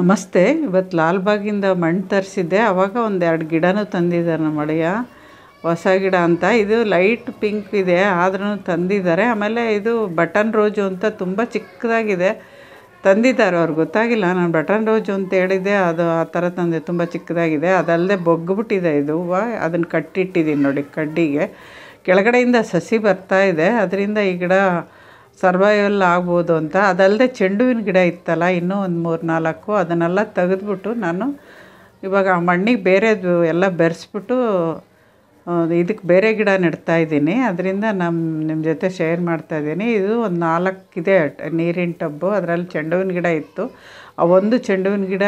ನಮಸ್ತೆ ಇವತ್ತು ಲಾಲ್ಬಾಗಿಂದ ಮಣ್ಣು ತರಿಸಿದ್ದೆ ಆವಾಗ ಒಂದು ಎರಡು ಗಿಡನೂ ತಂದಿದ್ದಾರೆ ನಮ್ಮ ಅಳಿಯ ಹೊಸ ಗಿಡ ಅಂತ ಇದು ಲೈಟ್ ಪಿಂಕ್ ಇದೆ ಆದ್ರೂ ತಂದಿದ್ದಾರೆ ಆಮೇಲೆ ಇದು ಬಟನ್ ರೋಜು ಅಂತ ತುಂಬ ಚಿಕ್ಕದಾಗಿದೆ ತಂದಿದ್ದಾರೆ ಅವ್ರು ಗೊತ್ತಾಗಿಲ್ಲ ನಾನು ಬಟನ್ ರೋಜು ಅಂತ ಹೇಳಿದ್ದೆ ಅದು ಆ ಥರ ತಂದೆ ತುಂಬ ಚಿಕ್ಕದಾಗಿದೆ ಅದಲ್ಲದೆ ಬೊಗ್ಗುಬಿಟ್ಟಿದೆ ಇದು ಹೂವು ಅದನ್ನು ಕಟ್ಟಿಟ್ಟಿದ್ದೀನಿ ನೋಡಿ ಕಡ್ಡಿಗೆ ಕೆಳಗಡೆಯಿಂದ ಸಸಿ ಬರ್ತಾ ಇದೆ ಅದರಿಂದ ಈ ಗಿಡ ಸರ್ವೈವಲ್ ಆಗ್ಬೋದು ಅಂತ ಅದಲ್ಲದೆ ಚೆಂಡುವಿನ ಗಿಡ ಇತ್ತಲ್ಲ ಇನ್ನೂ ಒಂದು ಮೂರು ನಾಲ್ಕು ಅದನ್ನೆಲ್ಲ ತೆಗೆದ್ಬಿಟ್ಟು ನಾನು ಇವಾಗ ಆ ಮಣ್ಣಿಗೆ ಬೇರೆದು ಎಲ್ಲ ಬೆರೆಸ್ಬಿಟ್ಟು ಇದಕ್ಕೆ ಬೇರೆ ಗಿಡ ನೆಡ್ತಾ ಇದ್ದೀನಿ ಅದರಿಂದ ನಮ್ಮ ನಿಮ್ಮ ಜೊತೆ ಶೇರ್ ಮಾಡ್ತಾ ಇದ್ದೀನಿ ಇದು ಒಂದು ನಾಲ್ಕು ಇದೆ ನೀರಿನ ಟಬ್ಬು ಅದರಲ್ಲಿ ಚೆಂಡು ಹೂವಿನ ಗಿಡ ಇತ್ತು ಆ ಒಂದು ಚೆಂಡು ಹೂವಿನ ಗಿಡ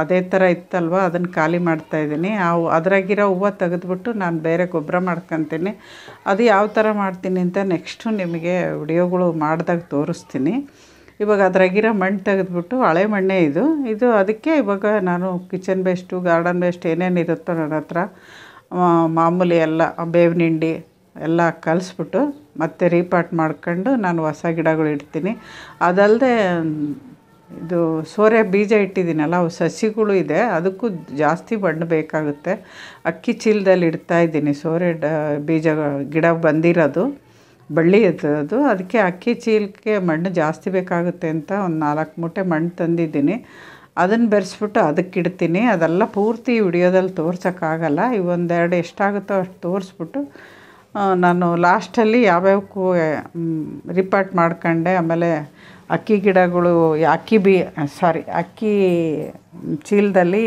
ಅದೇ ಥರ ಇತ್ತಲ್ವ ಅದನ್ನು ಖಾಲಿ ಮಾಡ್ತಾ ಇದ್ದೀನಿ ಆ ಅದರಾಗಿರೋ ಹೂವು ತೆಗೆದ್ಬಿಟ್ಟು ನಾನು ಬೇರೆ ಗೊಬ್ಬರ ಮಾಡ್ಕೊತೀನಿ ಅದು ಯಾವ ಥರ ಮಾಡ್ತೀನಿ ಅಂತ ನೆಕ್ಸ್ಟು ನಿಮಗೆ ವಿಡಿಯೋಗಳು ಮಾಡಿದಾಗ ತೋರಿಸ್ತೀನಿ ಇವಾಗ ಅದರಾಗಿರೋ ಮಣ್ಣು ತೆಗೆದ್ಬಿಟ್ಟು ಹಳೆ ಮಣ್ಣೇ ಇದು ಇದು ಅದಕ್ಕೆ ಇವಾಗ ನಾನು ಕಿಚನ್ ಬೇಸ್ಟು ಗಾರ್ಡನ್ ಏನೇನು ಇರುತ್ತೋ ನನ್ನ ಹತ್ರ ಮಾಮೂಲಿ ಎಲ್ಲ ಬೇವಿನ ಹಿಂಡಿ ಎಲ್ಲ ಕಲಸ್ಬಿಟ್ಟು ಮತ್ತೆ ರೀಪಾಟ್ ಮಾಡ್ಕೊಂಡು ನಾನು ಹೊಸ ಗಿಡಗಳು ಇಡ್ತೀನಿ ಅದಲ್ಲದೆ ಇದು ಸೋರೆ ಬೀಜ ಇಟ್ಟಿದ್ದೀನಲ್ಲ ಅವು ಸಸಿಗಳು ಇದೆ ಅದಕ್ಕೂ ಜಾಸ್ತಿ ಬಣ್ಣ ಬೇಕಾಗುತ್ತೆ ಅಕ್ಕಿ ಚೀಲದಲ್ಲಿ ಇಡ್ತಾ ಇದ್ದೀನಿ ಸೋರೆ ಡ ಬೀಜ ಗಿಡ ಬಂದಿರೋದು ಬಳ್ಳಿ ಅದು ಅದಕ್ಕೆ ಅಕ್ಕಿ ಚೀಲಕ್ಕೆ ಮಣ್ಣು ಜಾಸ್ತಿ ಬೇಕಾಗುತ್ತೆ ಅಂತ ಒಂದು ನಾಲ್ಕು ಮೂಟೆ ಮಣ್ಣು ತಂದಿದ್ದೀನಿ ಅದನ್ನು ಬೆರೆಸ್ಬಿಟ್ಟು ಅದಕ್ಕೆ ಇಡ್ತೀನಿ ಅದೆಲ್ಲ ಪೂರ್ತಿ ವಿಡಿಯೋದಲ್ಲಿ ತೋರ್ಸೋಕ್ಕಾಗಲ್ಲ ಒಂದೆರಡು ಎಷ್ಟಾಗುತ್ತೋ ಅಷ್ಟು ತೋರಿಸ್ಬಿಟ್ಟು ನಾನು ಲಾಸ್ಟಲ್ಲಿ ಯಾವ್ಯಾವಕ್ಕೂ ರಿಪಾರ್ಟ್ ಮಾಡ್ಕೊಂಡೆ ಆಮೇಲೆ ಅಕ್ಕಿ ಗಿಡಗಳು ಅಕ್ಕಿ ಬಿ ಸಾರಿ ಅಕ್ಕಿ ಚೀಲದಲ್ಲಿ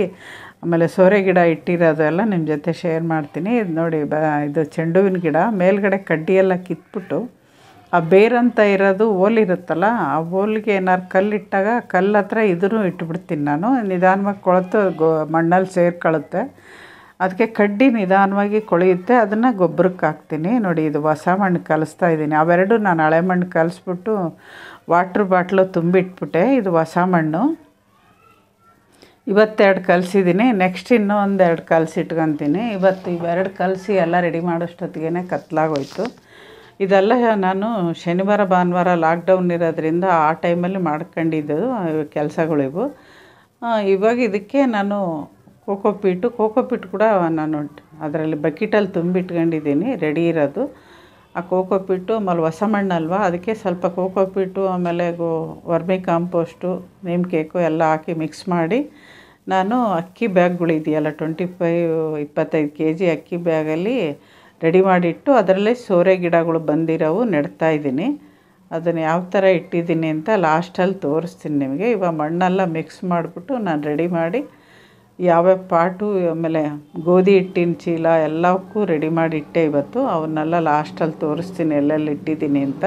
ಆಮೇಲೆ ಸೋರೆ ಗಿಡ ಇಟ್ಟಿರೋದೆಲ್ಲ ನಿಮ್ಮ ಜೊತೆ ಶೇರ್ ಮಾಡ್ತೀನಿ ಇದು ನೋಡಿ ಬ ಇದು ಚೆಂಡುವಿನ ಗಿಡ ಮೇಲ್ಗಡೆ ಕಡ್ಡಿಯೆಲ್ಲ ಕಿತ್ಬಿಟ್ಟು ಆ ಬೇರಂತ ಇರೋದು ಇರುತ್ತಲ್ಲ ಆ ಹೋಲಿಗೆ ಏನಾದ್ರು ಕಲ್ಲಿಟ್ಟಾಗ ಕಲ್ಲು ಹತ್ರ ಇದನ್ನು ಇಟ್ಬಿಡ್ತೀನಿ ನಾನು ನಿಧಾನವಾಗಿ ಕೊಳೆತು ಗೊ ಮಣ್ಣಲ್ಲಿ ಸೇರ್ಕೊಳ್ಳುತ್ತೆ ಅದಕ್ಕೆ ಕಡ್ಡಿ ನಿಧಾನವಾಗಿ ಕೊಳೆಯುತ್ತೆ ಅದನ್ನು ಗೊಬ್ಬರಕ್ಕೆ ಹಾಕ್ತೀನಿ ನೋಡಿ ಇದು ಹೊಸ ಮಣ್ಣು ಕಲಿಸ್ತಾ ಇದ್ದೀನಿ ಅವೆರಡು ನಾನು ಹಳೆ ಮಣ್ಣು ಕಲಿಸ್ಬಿಟ್ಟು ವಾಟ್ರ್ ಬಾಟ್ಲು ತುಂಬಿಟ್ಬಿಟ್ಟೆ ಇದು ಹೊಸ ಮಣ್ಣು ಇವತ್ತೆರಡು ಕಲಸಿದ್ದೀನಿ ನೆಕ್ಸ್ಟ್ ಇನ್ನೂ ಒಂದೆರಡು ಕಲಸಿ ಇಟ್ಕೊತೀನಿ ಇವತ್ತು ಇವೆರಡು ಕಲಸಿ ಎಲ್ಲ ರೆಡಿ ಮಾಡೋಷ್ಟೊತ್ತಿಗೆ ಕತ್ಲಾಗೋಯ್ತು ಇದೆಲ್ಲ ನಾನು ಶನಿವಾರ ಭಾನುವಾರ ಲಾಕ್ಡೌನ್ ಇರೋದ್ರಿಂದ ಆ ಟೈಮಲ್ಲಿ ಮಾಡ್ಕೊಂಡಿದ್ದು ಕೆಲಸಗಳಿವು ಇವಾಗ ಇದಕ್ಕೆ ನಾನು ಕೋಕೋ ಪೀಟು ಕೋಕೋ ಪೀಟ್ ಕೂಡ ನಾನು ಅದರಲ್ಲಿ ಬಕೆಟಲ್ಲಿ ತುಂಬಿಟ್ಕೊಂಡಿದ್ದೀನಿ ರೆಡಿ ಇರೋದು ಆ ಕೋಕೋ ಪೀಟು ಆಮೇಲೆ ಹೊಸ ಮಣ್ಣಲ್ವ ಅದಕ್ಕೆ ಸ್ವಲ್ಪ ಕೋಕೋ ಪೀಟು ಆಮೇಲೆ ಗೋ ವರ್ಮಿ ಕಾಂಪೋಸ್ಟು ನೀಮ್ ಕೇಕು ಎಲ್ಲ ಹಾಕಿ ಮಿಕ್ಸ್ ಮಾಡಿ ನಾನು ಅಕ್ಕಿ ಬ್ಯಾಗ್ಗಳಿದೆಯಲ್ಲ ಟ್ವೆಂಟಿ ಫೈವ್ ಇಪ್ಪತ್ತೈದು ಕೆ ಜಿ ಅಕ್ಕಿ ಬ್ಯಾಗಲ್ಲಿ ರೆಡಿ ಮಾಡಿಟ್ಟು ಅದರಲ್ಲೇ ಸೋರೆ ಗಿಡಗಳು ಬಂದಿರೋವು ನೆಡ್ತಾ ಇದ್ದೀನಿ ಅದನ್ನು ಯಾವ ಥರ ಇಟ್ಟಿದ್ದೀನಿ ಅಂತ ಲಾಸ್ಟಲ್ಲಿ ತೋರಿಸ್ತೀನಿ ನಿಮಗೆ ಇವಾಗ ಮಣ್ಣೆಲ್ಲ ಮಿಕ್ಸ್ ಮಾಡಿಬಿಟ್ಟು ನಾನು ರೆಡಿ ಮಾಡಿ ಯಾವ್ಯಾವ ಪಾಟು ಆಮೇಲೆ ಗೋಧಿ ಹಿಟ್ಟಿನ ಚೀಲ ಎಲ್ಲಕ್ಕೂ ರೆಡಿ ಮಾಡಿ ಇಟ್ಟೆ ಇವತ್ತು ಅವನ್ನೆಲ್ಲ ಲಾಸ್ಟಲ್ಲಿ ತೋರಿಸ್ತೀನಿ ಎಲ್ಲೆಲ್ಲಿ ಇಟ್ಟಿದ್ದೀನಿ ಅಂತ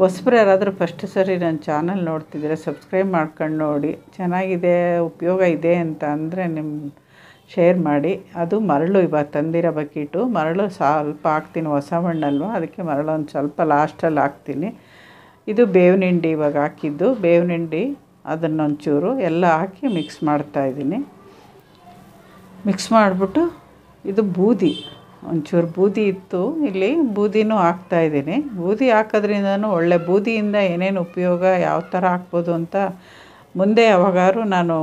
ಹೊಸಬ್ರು ಯಾರಾದರೂ ಫಸ್ಟ್ ಸರಿ ನನ್ನ ಚಾನಲ್ ನೋಡ್ತಿದ್ರೆ ಸಬ್ಸ್ಕ್ರೈಬ್ ಮಾಡ್ಕೊಂಡು ನೋಡಿ ಚೆನ್ನಾಗಿದೆ ಉಪಯೋಗ ಇದೆ ಅಂತ ಅಂದರೆ ನಿಮ್ಮ ಶೇರ್ ಮಾಡಿ ಅದು ಮರಳು ಇವಾಗ ತಂದಿರೋ ಬಕೀಟು ಮರಳು ಸ್ವಲ್ಪ ಹಾಕ್ತೀನಿ ಹೊಸ ಮಣ್ಣಲ್ವ ಅದಕ್ಕೆ ಮರಳು ಒಂದು ಸ್ವಲ್ಪ ಲಾಸ್ಟಲ್ಲಿ ಹಾಕ್ತೀನಿ ಇದು ಬೇವಿನ ಹಿಂಡಿ ಇವಾಗ ಹಾಕಿದ್ದು ಬೇವಿನ ಹಿಂಡಿ ಅದನ್ನೊಂಚೂರು ಎಲ್ಲ ಹಾಕಿ ಮಿಕ್ಸ್ ಮಾಡ್ತಾಯಿದ್ದೀನಿ ಮಿಕ್ಸ್ ಮಾಡಿಬಿಟ್ಟು ಇದು ಬೂದಿ ಒಂಚೂರು ಬೂದಿ ಇತ್ತು ಇಲ್ಲಿ ಬೂದಿನೂ ಹಾಕ್ತಾಯಿದ್ದೀನಿ ಬೂದಿ ಹಾಕೋದ್ರಿಂದನೂ ಒಳ್ಳೆ ಬೂದಿಯಿಂದ ಏನೇನು ಉಪಯೋಗ ಯಾವ ಥರ ಹಾಕ್ಬೋದು ಅಂತ ಮುಂದೆ ಯಾವಾಗಾದ್ರೂ ನಾನು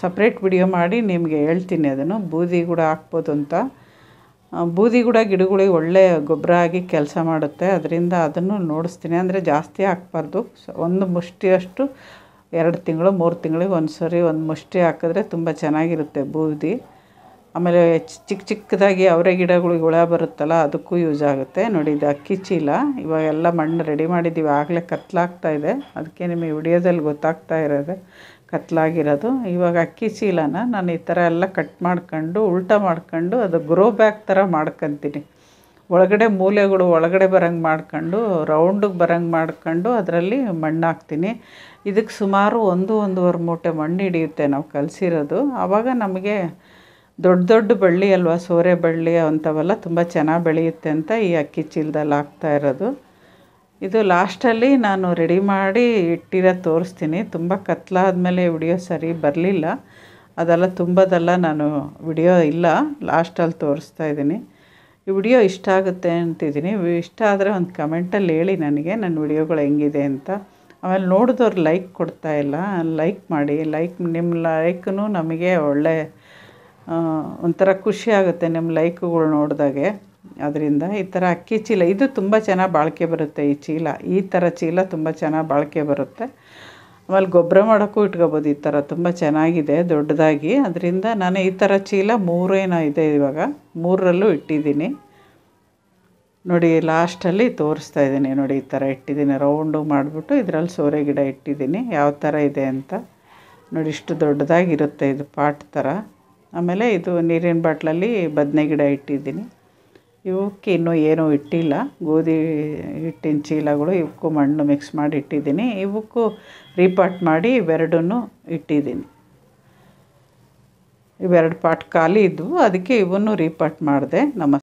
ಸಪ್ರೇಟ್ ವಿಡಿಯೋ ಮಾಡಿ ನಿಮಗೆ ಹೇಳ್ತೀನಿ ಅದನ್ನು ಬೂದಿ ಕೂಡ ಹಾಕ್ಬೋದು ಅಂತ ಬೂದಿ ಕೂಡ ಗಿಡಗಳಿಗೆ ಒಳ್ಳೆಯ ಗೊಬ್ಬರ ಆಗಿ ಕೆಲಸ ಮಾಡುತ್ತೆ ಅದರಿಂದ ಅದನ್ನು ನೋಡಿಸ್ತೀನಿ ಅಂದರೆ ಜಾಸ್ತಿ ಹಾಕ್ಬಾರ್ದು ಒಂದು ಮುಷ್ಟಿಯಷ್ಟು ಎರಡು ತಿಂಗಳು ಮೂರು ತಿಂಗಳಿಗೆ ಒಂದು ಸರಿ ಒಂದು ಮುಷ್ಟಿ ಹಾಕಿದ್ರೆ ತುಂಬ ಚೆನ್ನಾಗಿರುತ್ತೆ ಬೂದಿ ಆಮೇಲೆ ಚಿಕ್ಕ ಚಿಕ್ಕದಾಗಿ ಅವರೆ ಗಿಡಗಳಿಗೆ ಹುಳ ಬರುತ್ತಲ್ಲ ಅದಕ್ಕೂ ಯೂಸ್ ಆಗುತ್ತೆ ನೋಡಿ ಇದು ಅಕ್ಕಿ ಚೀಲ ಇವಾಗೆಲ್ಲ ಮಣ್ಣು ರೆಡಿ ಮಾಡಿದ್ದೀವಿ ಆಗಲೇ ಕತ್ಲಾಗ್ತಾ ಇದೆ ಅದಕ್ಕೆ ನಿಮಗೆ ವಿಡಿಯೋದಲ್ಲಿ ಗೊತ್ತಾಗ್ತಾ ಇರೋದು ಕತ್ಲಾಗಿರೋದು ಇವಾಗ ಅಕ್ಕಿ ಚೀಲನ ನಾನು ಈ ಥರ ಎಲ್ಲ ಕಟ್ ಮಾಡ್ಕೊಂಡು ಉಲ್ಟ ಮಾಡ್ಕೊಂಡು ಅದು ಗ್ರೋ ಬ್ಯಾಗ್ ಥರ ಮಾಡ್ಕೊತೀನಿ ಒಳಗಡೆ ಮೂಲೆಗಳು ಒಳಗಡೆ ಬರಂಗೆ ಮಾಡ್ಕೊಂಡು ರೌಂಡಿಗೆ ಬರಂಗೆ ಮಾಡ್ಕೊಂಡು ಅದರಲ್ಲಿ ಮಣ್ಣು ಹಾಕ್ತೀನಿ ಇದಕ್ಕೆ ಸುಮಾರು ಒಂದು ಒಂದೂವರೆ ಮೂಟೆ ಮಣ್ಣು ಹಿಡಿಯುತ್ತೆ ನಾವು ಕಲಸಿರೋದು ಆವಾಗ ನಮಗೆ ದೊಡ್ಡ ದೊಡ್ಡ ಬಳ್ಳಿ ಅಲ್ವಾ ಸೋರೆ ಬಳ್ಳಿ ಅಂಥವೆಲ್ಲ ತುಂಬ ಚೆನ್ನಾಗಿ ಬೆಳೆಯುತ್ತೆ ಅಂತ ಈ ಅಕ್ಕಿ ಚೀಲದಲ್ಲಿ ಹಾಕ್ತಾ ಇರೋದು ಇದು ಲಾಸ್ಟಲ್ಲಿ ನಾನು ರೆಡಿ ಮಾಡಿ ಇಟ್ಟಿರೋ ತೋರಿಸ್ತೀನಿ ತುಂಬ ಕತ್ಲಾದ ಮೇಲೆ ವಿಡಿಯೋ ಸರಿ ಬರಲಿಲ್ಲ ಅದೆಲ್ಲ ತುಂಬದೆಲ್ಲ ನಾನು ವಿಡಿಯೋ ಇಲ್ಲ ಲಾಸ್ಟಲ್ಲಿ ತೋರಿಸ್ತಾ ಇದ್ದೀನಿ ಈ ವಿಡಿಯೋ ಇಷ್ಟ ಆಗುತ್ತೆ ಅಂತಿದ್ದೀನಿ ಇಷ್ಟ ಆದರೆ ಒಂದು ಕಮೆಂಟಲ್ಲಿ ಹೇಳಿ ನನಗೆ ನನ್ನ ವಿಡಿಯೋಗಳು ಹೆಂಗಿದೆ ಅಂತ ಆಮೇಲೆ ನೋಡಿದವ್ರು ಲೈಕ್ ಕೊಡ್ತಾ ಇಲ್ಲ ಲೈಕ್ ಮಾಡಿ ಲೈಕ್ ನಿಮ್ಮ ಲೈಕ್ನು ನಮಗೆ ಒಳ್ಳೆ ಒಂಥರ ಖುಷಿ ಆಗುತ್ತೆ ನಿಮ್ಮ ಲೈಕ್ಗಳು ನೋಡಿದಾಗೆ ಅದರಿಂದ ಈ ಥರ ಅಕ್ಕಿ ಚೀಲ ಇದು ತುಂಬ ಚೆನ್ನಾಗಿ ಬಾಳಿಕೆ ಬರುತ್ತೆ ಈ ಚೀಲ ಈ ಥರ ಚೀಲ ತುಂಬ ಚೆನ್ನಾಗಿ ಬಾಳಿಕೆ ಬರುತ್ತೆ ಆಮೇಲೆ ಗೊಬ್ಬರ ಮಾಡೋಕ್ಕೂ ಇಟ್ಕೋಬೋದು ಈ ಥರ ತುಂಬ ಚೆನ್ನಾಗಿದೆ ದೊಡ್ಡದಾಗಿ ಅದರಿಂದ ನಾನು ಈ ಥರ ಚೀಲ ಮೂರೇನೋ ಇದೆ ಇವಾಗ ಮೂರರಲ್ಲೂ ಇಟ್ಟಿದ್ದೀನಿ ನೋಡಿ ಲಾಸ್ಟಲ್ಲಿ ತೋರಿಸ್ತಾ ಇದ್ದೀನಿ ನೋಡಿ ಈ ಥರ ಇಟ್ಟಿದ್ದೀನಿ ರೌಂಡು ಮಾಡಿಬಿಟ್ಟು ಇದರಲ್ಲಿ ಸೋರೆ ಗಿಡ ಇಟ್ಟಿದ್ದೀನಿ ಯಾವ ಥರ ಇದೆ ಅಂತ ನೋಡಿ ಇಷ್ಟು ದೊಡ್ಡದಾಗಿರುತ್ತೆ ಇದು ಪಾಟ್ ಥರ ಆಮೇಲೆ ಇದು ನೀರಿನ ಬಾಟ್ಲಲ್ಲಿ ಬದನೆ ಗಿಡ ಇಟ್ಟಿದ್ದೀನಿ ಇವಕ್ಕೆ ಇನ್ನೂ ಏನೂ ಇಟ್ಟಿಲ್ಲ ಗೋಧಿ ಹಿಟ್ಟಿನ ಚೀಲಗಳು ಇವಕ್ಕೂ ಮಣ್ಣು ಮಿಕ್ಸ್ ಮಾಡಿ ಇಟ್ಟಿದ್ದೀನಿ ಇವಕ್ಕೂ ರೀಪಾಟ್ ಮಾಡಿ ಇವೆರಡನ್ನೂ ಇಟ್ಟಿದ್ದೀನಿ ಇವೆರಡು ಪಾಟ್ ಖಾಲಿ ಇದ್ವು ಅದಕ್ಕೆ ಇವನ್ನೂ ರೀಪಾಟ್ ಮಾಡಿದೆ ನಮ್ಮ